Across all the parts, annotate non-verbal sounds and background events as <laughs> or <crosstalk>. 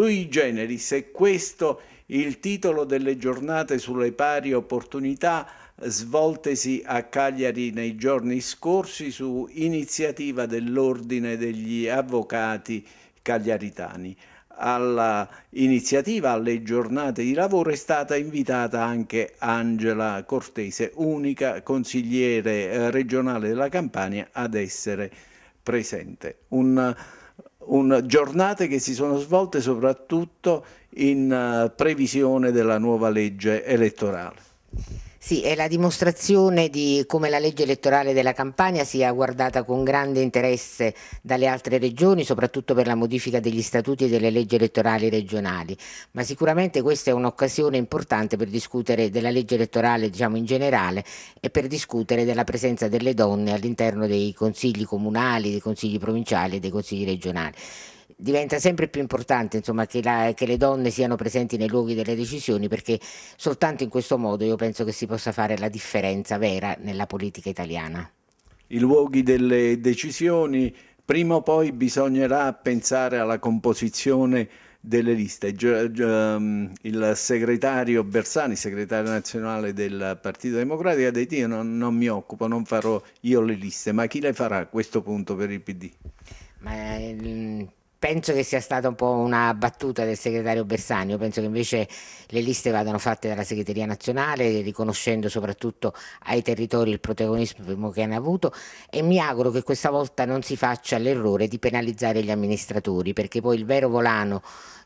Sui generi, se questo il titolo delle giornate sulle pari opportunità svoltesi a Cagliari nei giorni scorsi su iniziativa dell'Ordine degli Avvocati Cagliaritani. Alla iniziativa, alle giornate di lavoro è stata invitata anche Angela Cortese, unica consigliere eh, regionale della Campania ad essere presente. Un un, giornate che si sono svolte soprattutto in eh, previsione della nuova legge elettorale. Sì, è la dimostrazione di come la legge elettorale della Campania sia guardata con grande interesse dalle altre regioni, soprattutto per la modifica degli statuti e delle leggi elettorali regionali, ma sicuramente questa è un'occasione importante per discutere della legge elettorale diciamo, in generale e per discutere della presenza delle donne all'interno dei consigli comunali, dei consigli provinciali e dei consigli regionali diventa sempre più importante insomma, che, la, che, le donne siano presenti nei luoghi delle decisioni perché soltanto in questo modo io penso che si possa fare la differenza vera nella politica italiana. I luoghi delle decisioni, prima o poi bisognerà pensare alla composizione delle liste. Um, il segretario Bersani, segretario nazionale del Partito Democratico, ha detto io non, non mi occupo, non farò io le liste, ma chi le farà a questo punto per il PD? Ma, ehm, penso che sia stata un po' una battuta del segretario Bersani, io penso che invece le liste vadano fatte dalla segreteria nazionale, riconoscendo soprattutto ai territori il protagonismo che hanno avuto e mi auguro che questa volta non si faccia l'errore di penalizzare gli amministratori, perché poi il vero volano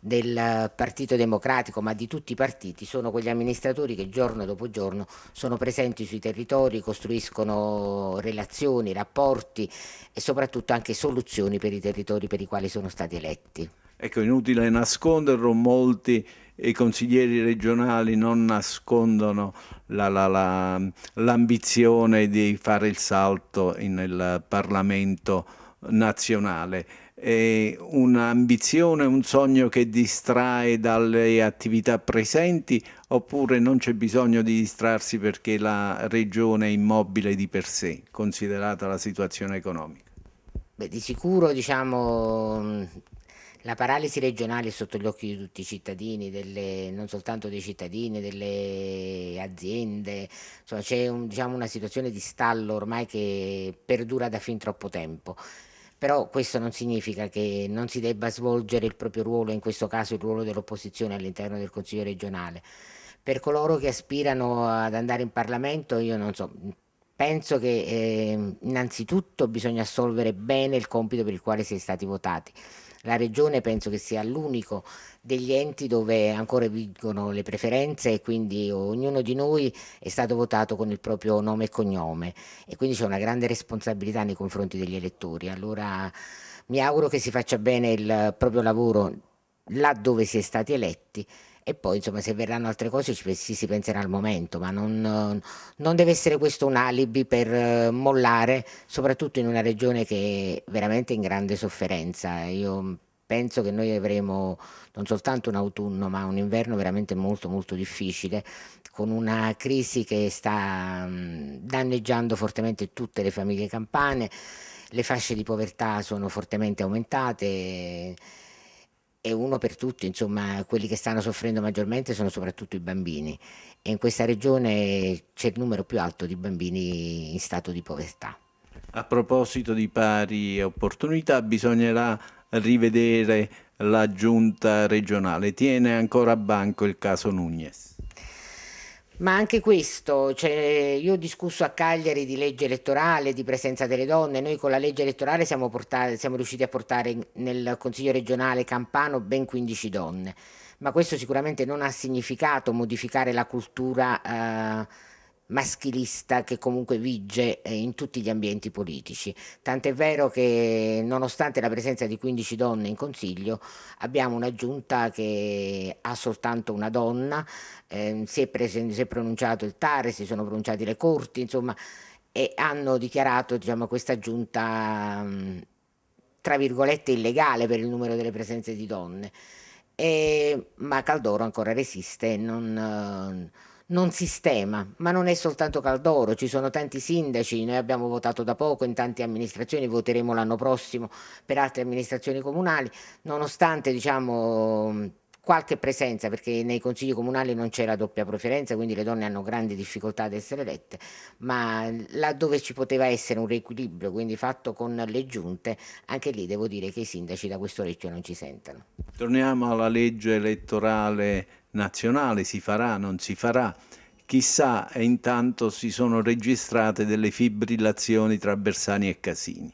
del Partito Democratico, ma di tutti i partiti, sono quegli amministratori che giorno dopo giorno sono presenti sui territori, costruiscono relazioni, rapporti e soprattutto anche soluzioni per i territori per i quali sono stati eletti. Ecco, inutile nasconderlo, molti eh, consiglieri regionali non nascondono l'ambizione la, la, la, di fare il salto nel Parlamento nazionale eh, un'ambizione, un sogno che distrae dalle attività presenti oppure non c'è bisogno di distrarsi perché la regione è immobile di per sé, considerata la situazione economica? Beh, di sicuro diciamo, la paralisi regionale è sotto gli occhi di tutti i cittadini, delle, non soltanto dei cittadini, delle aziende, c'è un, diciamo, una situazione di stallo ormai che perdura da fin troppo tempo però questo non significa che non si debba svolgere il proprio ruolo, in questo caso il ruolo dell'opposizione all'interno del Consiglio regionale. Per coloro che aspirano ad andare in Parlamento, io non so, penso che eh, innanzitutto bisogna assolvere bene il compito per il quale si è stati votati la regione penso che sia l'unico degli enti dove ancora vigono le preferenze e quindi ognuno di noi è stato votato con il proprio nome e cognome e quindi c'è una grande responsabilità nei confronti degli elettori. Allora mi auguro che si faccia bene il proprio lavoro laddove si è stati eletti e poi insomma se verranno altre cose ci, si, si penserà al momento, ma non, non, deve essere questo un alibi per eh, mollare, soprattutto in una regione che è veramente in grande sofferenza. Io penso che noi avremo non soltanto un autunno, ma un inverno veramente molto molto difficile, con una crisi che sta mm, danneggiando fortemente tutte le famiglie campane, le fasce di povertà sono fortemente aumentate e uno per tutti, insomma quelli che stanno soffrendo maggiormente sono soprattutto i bambini e in questa regione c'è il numero più alto di bambini in stato di povertà. A proposito di pari opportunità bisognerà rivedere la giunta regionale, tiene ancora a banco il caso Nunez. Ma anche questo, cioè, io ho discusso a Cagliari di legge elettorale, di presenza delle donne, noi con la legge elettorale siamo, portati, siamo riusciti a portare nel Consiglio regionale campano ben 15 donne, ma questo sicuramente non ha significato modificare la cultura. Eh, maschilista che comunque vige eh, in tutti gli ambienti politici. Tant'è vero che nonostante la presenza di 15 donne in consiglio abbiamo una giunta che ha soltanto una donna, eh, si, è si, è pronunciato il TARE, si sono pronunciate le corti, insomma, e hanno dichiarato diciamo, questa giunta mh, tra virgolette illegale per il numero delle presenze di donne. E, ma Caldoro ancora resiste, non... Eh, non sistema, ma non è soltanto Caldoro, ci sono tanti sindaci, noi abbiamo votato da poco in tante amministrazioni, voteremo l'anno prossimo per altre amministrazioni comunali, nonostante diciamo qualche presenza, perché nei consigli comunali non c'è la doppia preferenza, quindi le donne hanno grandi difficoltà ad essere elette, ma laddove ci poteva essere un riequilibrio, quindi fatto con le giunte, anche lì devo dire che i sindaci da questo orecchio non ci sentono. Torniamo alla legge elettorale nazionale, si farà, non si farà, chissà e intanto si sono registrate delle fibrillazioni tra Bersani e Casini.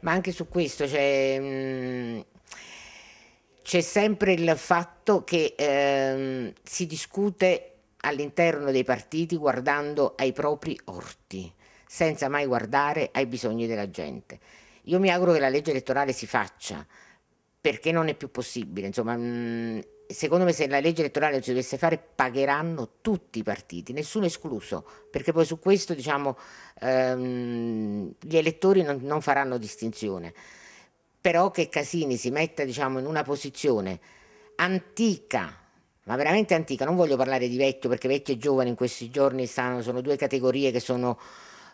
Ma anche su questo c'è, mm, c'è sempre il fatto che ehm, si discute all'interno dei partiti guardando ai propri orti, senza mai guardare ai bisogni della gente. Io mi auguro che la legge elettorale si faccia, perché non è più possibile. Insomma, mh, mm, secondo me se la legge elettorale si dovesse fare pagheranno tutti i partiti, nessuno escluso, perché poi su questo diciamo, ehm, gli elettori non, non, faranno distinzione. Però che Casini si metta diciamo, in una posizione antica, ma veramente antica, non voglio parlare di vecchio perché vecchio e giovane in questi giorni stanno, sono due categorie che sono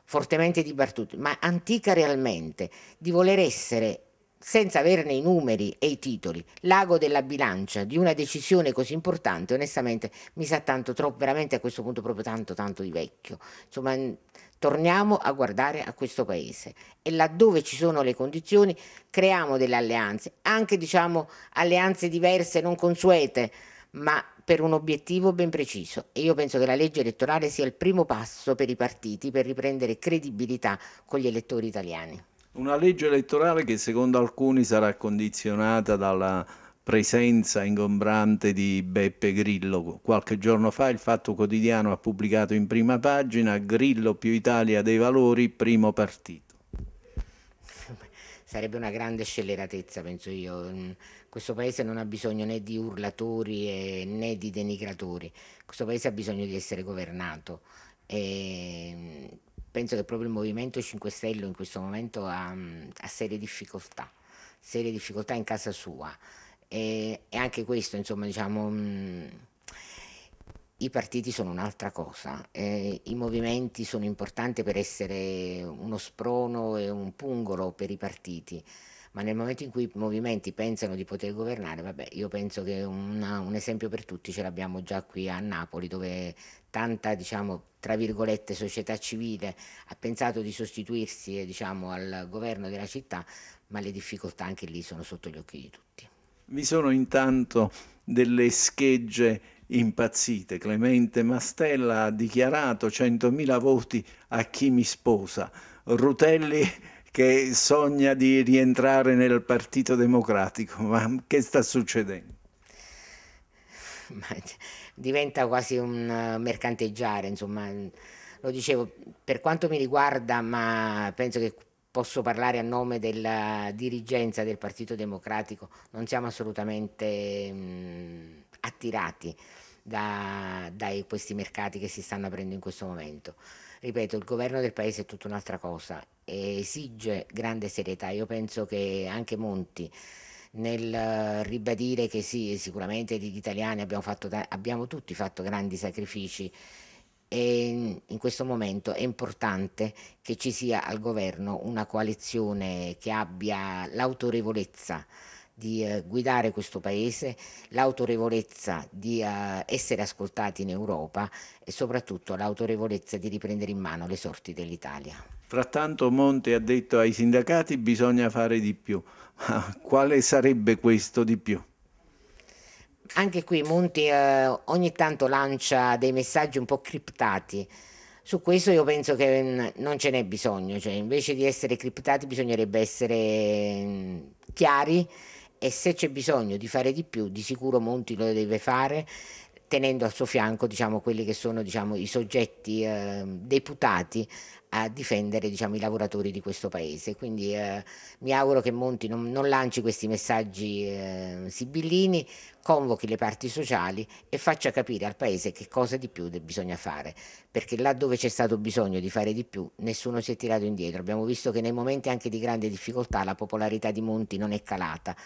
fortemente dibattute, ma antica realmente, di voler essere senza averne i numeri e i titoli, l'ago della bilancia di una decisione così importante, onestamente mi sa tanto troppo, veramente a questo punto proprio tanto tanto di vecchio. Insomma, torniamo a guardare a questo paese e laddove ci sono le condizioni creiamo delle alleanze, anche diciamo alleanze diverse, non consuete, ma per un obiettivo ben preciso e io penso che la legge elettorale sia il primo passo per i partiti per riprendere credibilità con gli elettori italiani. Una legge elettorale che secondo alcuni sarà condizionata dalla presenza ingombrante di Beppe Grillo. Qualche giorno fa il Fatto Quotidiano ha pubblicato in prima pagina Grillo più Italia dei Valori, primo partito. Sarebbe una grande scelleratezza, penso io. Mm, questo paese non ha bisogno né di urlatori né di denigratori. Questo paese ha bisogno di essere governato. E mm, penso che proprio il Movimento 5 Stelle in questo momento ha, mm, ha serie difficoltà, serie difficoltà in casa sua. E, e anche questo, insomma, diciamo... Mh, mm, i partiti sono un'altra cosa, eh, i movimenti sono importanti per essere uno sprono e un pungolo per i partiti ma nel momento in cui i movimenti pensano di poter governare, vabbè, io penso che una, un esempio per tutti ce l'abbiamo già qui a Napoli, dove tanta, diciamo, tra virgolette, società civile ha pensato di sostituirsi eh, diciamo, al governo della città, ma le difficoltà anche lì sono sotto gli occhi di tutti. Vi sono intanto delle schegge impazzite. Clemente Mastella ha dichiarato 100.000 voti a chi mi sposa. Rutelli che sogna di rientrare nel Partito Democratico, ma che sta succedendo? Ma diventa quasi un eh, mercanteggiare, insomma, lo dicevo, per quanto mi riguarda, ma penso che posso parlare a nome della dirigenza del Partito Democratico, non siamo assolutamente mh, mm, attirati da, da questi mercati che si stanno aprendo in questo momento ripeto, il governo del paese è tutta un'altra cosa e esige grande serietà. Io penso che anche Monti nel eh, ribadire che sì, sicuramente gli italiani abbiamo, fatto, abbiamo tutti fatto grandi sacrifici e in questo momento è importante che ci sia al governo una coalizione che abbia l'autorevolezza di eh, guidare questo paese, l'autorevolezza di eh, essere ascoltati in Europa e soprattutto l'autorevolezza di riprendere in mano le sorti dell'Italia. Frattanto Monte ha detto ai sindacati bisogna fare di più. <laughs> quale sarebbe questo di più? Anche qui Monti eh, ogni tanto lancia dei messaggi un po' criptati. Su questo io penso che mm, non ce n'è bisogno, cioè invece di essere criptati bisognerebbe essere mm, chiari e se c'è bisogno di fare di più, di sicuro Monti lo deve fare tenendo al suo fianco diciamo, quelli che sono diciamo, i soggetti eh, deputati a difendere diciamo, i lavoratori di questo paese. Quindi eh, mi auguro che Monti non, non lanci questi messaggi eh, sibillini, convochi le parti sociali e faccia capire al paese che cosa di più bisogna fare, perché là dove c'è stato bisogno di fare di più nessuno si è tirato indietro. Abbiamo visto che nei momenti anche di grande difficoltà la popolarità di Monti non è calata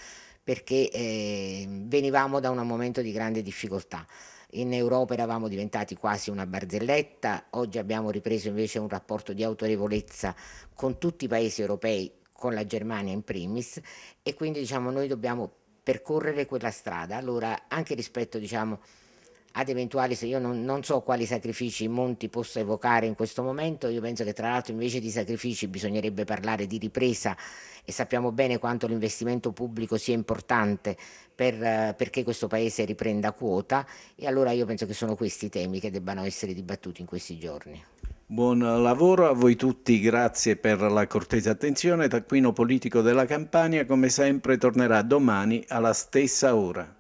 perché eh, venivamo da un momento di grande difficoltà. In Europa eravamo diventati quasi una barzelletta, oggi abbiamo ripreso invece un rapporto di autorevolezza con tutti i paesi europei, con la Germania in primis, e quindi diciamo, noi dobbiamo percorrere quella strada. Allora, anche rispetto diciamo, ad eventuali, se io non, non, so quali sacrifici Monti possa evocare in questo momento, io penso che tra l'altro invece di sacrifici bisognerebbe parlare di ripresa e sappiamo bene quanto l'investimento pubblico sia importante per, eh, perché questo Paese riprenda quota e allora io penso che sono questi i temi che debbano essere dibattuti in questi giorni. Buon lavoro a voi tutti, grazie per la cortese attenzione. Taccuino politico della Campania come sempre tornerà domani alla stessa ora.